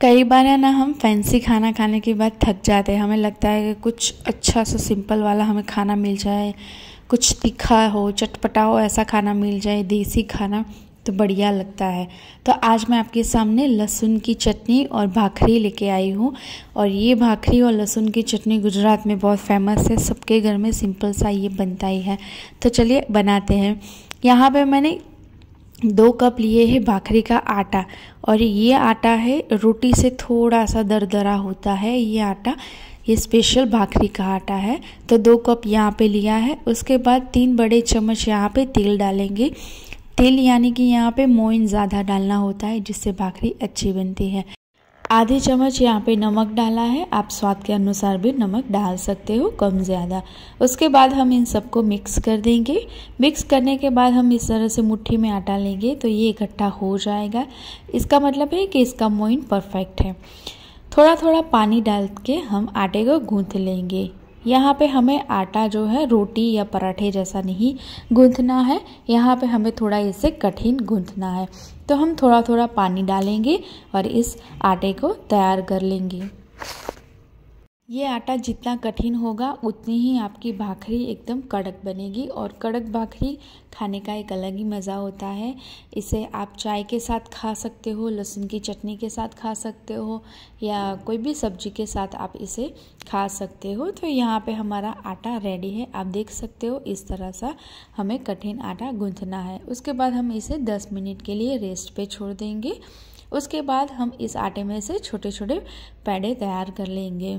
कई बार है ना हम फैंसी खाना खाने के बाद थक जाते हैं हमें लगता है कि कुछ अच्छा सा सिंपल वाला हमें खाना मिल जाए कुछ तीखा हो चटपटा हो ऐसा खाना मिल जाए देसी खाना तो बढ़िया लगता है तो आज मैं आपके सामने लहसुन की चटनी और भाखरी लेके आई हूँ और ये भाखरी और लहसुन की चटनी गुजरात में बहुत फेमस है सबके घर में सिंपल सा ये बनता ही है तो चलिए बनाते हैं यहाँ पे मैंने दो कप लिए हैं भाखरी का आटा और ये आटा है रोटी से थोड़ा सा दरदरा होता है ये आटा ये स्पेशल भाखरी का आटा है तो दो कप यहाँ पे लिया है उसके बाद तीन बड़े चम्मच यहाँ पे तेल डालेंगे तेल यानी कि यहाँ पे मोइन ज़्यादा डालना होता है जिससे भाखरी अच्छी बनती है आधी चम्मच यहाँ पे नमक डाला है आप स्वाद के अनुसार भी नमक डाल सकते हो कम ज़्यादा उसके बाद हम इन सबको मिक्स कर देंगे मिक्स करने के बाद हम इस तरह से मुट्ठी में आटा लेंगे तो ये इकट्ठा हो जाएगा इसका मतलब है कि इसका मोइन परफेक्ट है थोड़ा थोड़ा पानी डाल के हम आटे को गूँथ लेंगे यहाँ पे हमें आटा जो है रोटी या पराठे जैसा नहीं गूंथना है यहाँ पे हमें थोड़ा इसे कठिन गूंथना है तो हम थोड़ा थोड़ा पानी डालेंगे और इस आटे को तैयार कर लेंगे ये आटा जितना कठिन होगा उतनी ही आपकी भाखरी एकदम कड़क बनेगी और कड़क भाखरी खाने का एक अलग ही मज़ा होता है इसे आप चाय के साथ खा सकते हो लहसुन की चटनी के साथ खा सकते हो या कोई भी सब्जी के साथ आप इसे खा सकते हो तो यहाँ पे हमारा आटा रेडी है आप देख सकते हो इस तरह सा हमें कठिन आटा गूँथना है उसके बाद हम इसे दस मिनट के लिए रेस्ट पर छोड़ देंगे उसके बाद हम इस आटे में से छोटे छोटे पेड़े तैयार कर लेंगे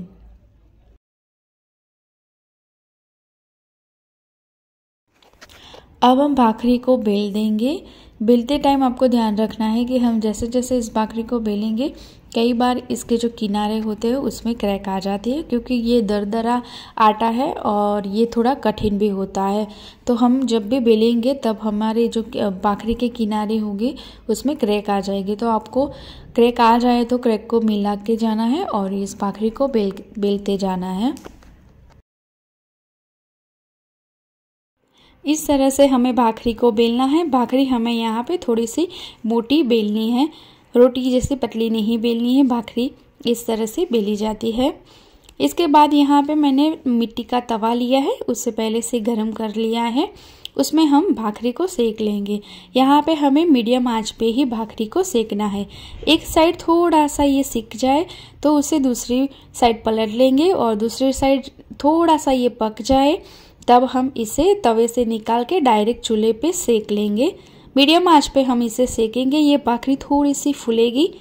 अब हम भाखरी को बेल देंगे बेलते टाइम आपको ध्यान रखना है कि हम जैसे जैसे इस भाखरी को बेलेंगे कई बार इसके जो किनारे होते हैं उसमें क्रैक आ जाती है क्योंकि ये दरदरा आटा है और ये थोड़ा कठिन भी होता है तो हम जब भी बेलेंगे तब हमारे जो बाखरी के किनारे होंगे उसमें क्रैक आ जाएगी तो आपको क्रैक आ जाए तो क्रैक को मिला के जाना है और इस बाखरी को बेल बेलते जाना है इस तरह से हमें भाखरी को बेलना है भाखरी हमें यहाँ पे थोड़ी सी मोटी बेलनी है रोटी जैसे पतली नहीं बेलनी है भाखरी इस तरह से बेली जाती है इसके बाद यहाँ पे मैंने मिट्टी का तवा लिया है उससे पहले से गर्म कर लिया है उसमें हम भाखरी को सेक लेंगे यहाँ पे हमें मीडियम आंच पे ही भाखरी को सेकना है एक साइड थोड़ा सा ये सिक जाए तो उसे दूसरी साइड पलट लेंगे और दूसरी साइड थोड़ा सा ये पक जाए तब हम इसे तवे से निकाल के डायरेक्ट चूल्हे पे सेक लेंगे मीडियम आंच पे हम इसे सेकेंगे ये भाखरी थोड़ी सी फूलेगी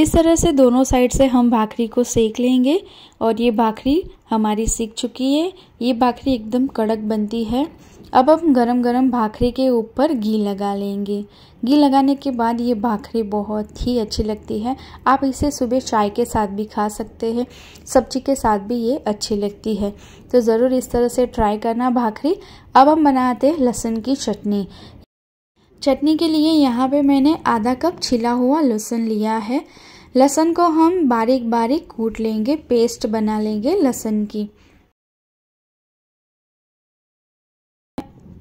इस तरह से दोनों साइड से हम भाखरी को सेक लेंगे और ये भाखरी हमारी सीख चुकी है ये भाखरी एकदम कड़क बनती है अब हम गरम गरम भाखरे के ऊपर घी लगा लेंगे घी लगाने के बाद ये भाखरे बहुत ही अच्छी लगती है आप इसे सुबह चाय के साथ भी खा सकते हैं सब्जी के साथ भी ये अच्छी लगती है तो ज़रूर इस तरह से ट्राई करना भाखरी अब हम बनाते हैं लहसुन की चटनी चटनी के लिए यहाँ पे मैंने आधा कप छिला हुआ लहसुन लिया है लहसुन को हम बारीक बारीक कूट लेंगे पेस्ट बना लेंगे लहसुन की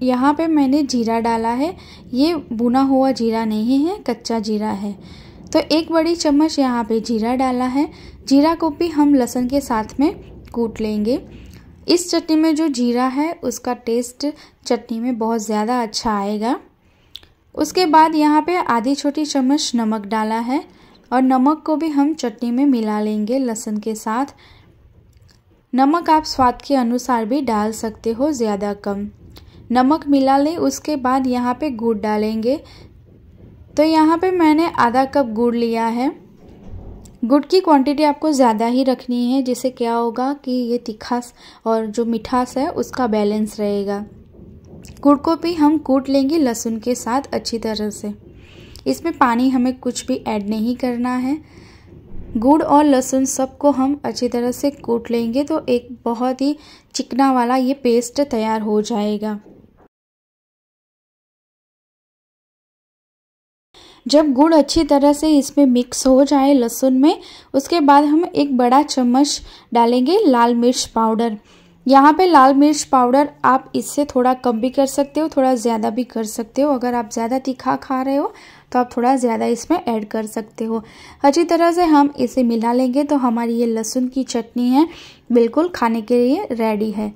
यहाँ पे मैंने जीरा डाला है ये बुना हुआ जीरा नहीं है कच्चा जीरा है तो एक बड़ी चम्मच यहाँ पे जीरा डाला है जीरा को भी हम लहसुन के साथ में कूट लेंगे इस चटनी में जो जीरा है उसका टेस्ट चटनी में बहुत ज़्यादा अच्छा आएगा उसके बाद यहाँ पे आधी छोटी चम्मच नमक डाला है और नमक को भी हम चटनी में मिला लेंगे लहसुन के साथ नमक आप स्वाद के अनुसार भी डाल सकते हो ज़्यादा कम नमक मिला ले उसके बाद यहाँ पे गुड़ डालेंगे तो यहाँ पे मैंने आधा कप गुड़ लिया है गुड़ की क्वांटिटी आपको ज़्यादा ही रखनी है जिससे क्या होगा कि ये तिखास और जो मिठास है उसका बैलेंस रहेगा गुड़ को भी हम कूट लेंगे लहसुन के साथ अच्छी तरह से इसमें पानी हमें कुछ भी ऐड नहीं करना है गुड़ और लहसुन सबको हम अच्छी तरह से कूट लेंगे तो एक बहुत ही चिकना वाला ये पेस्ट तैयार हो जाएगा जब गुड़ अच्छी तरह से इसमें मिक्स हो जाए लहसुन में उसके बाद हम एक बड़ा चम्मच डालेंगे लाल मिर्च पाउडर यहाँ पे लाल मिर्च पाउडर आप इससे थोड़ा कम भी कर सकते हो थोड़ा ज़्यादा भी कर सकते हो अगर आप ज़्यादा तीखा खा रहे हो तो आप थोड़ा ज़्यादा इसमें ऐड कर सकते हो अच्छी तरह से हम इसे मिला लेंगे तो हमारी ये लहसुन की चटनी है बिल्कुल खाने के लिए रेडी है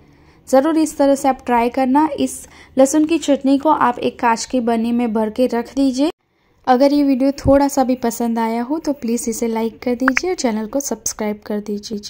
ज़रूर इस तरह से आप ट्राई करना इस लहसुन की चटनी को आप एक कांच की बनी में भर के रख दीजिए अगर ये वीडियो थोड़ा सा भी पसंद आया हो तो प्लीज़ इसे लाइक कर दीजिए और चैनल को सब्सक्राइब कर दीजिए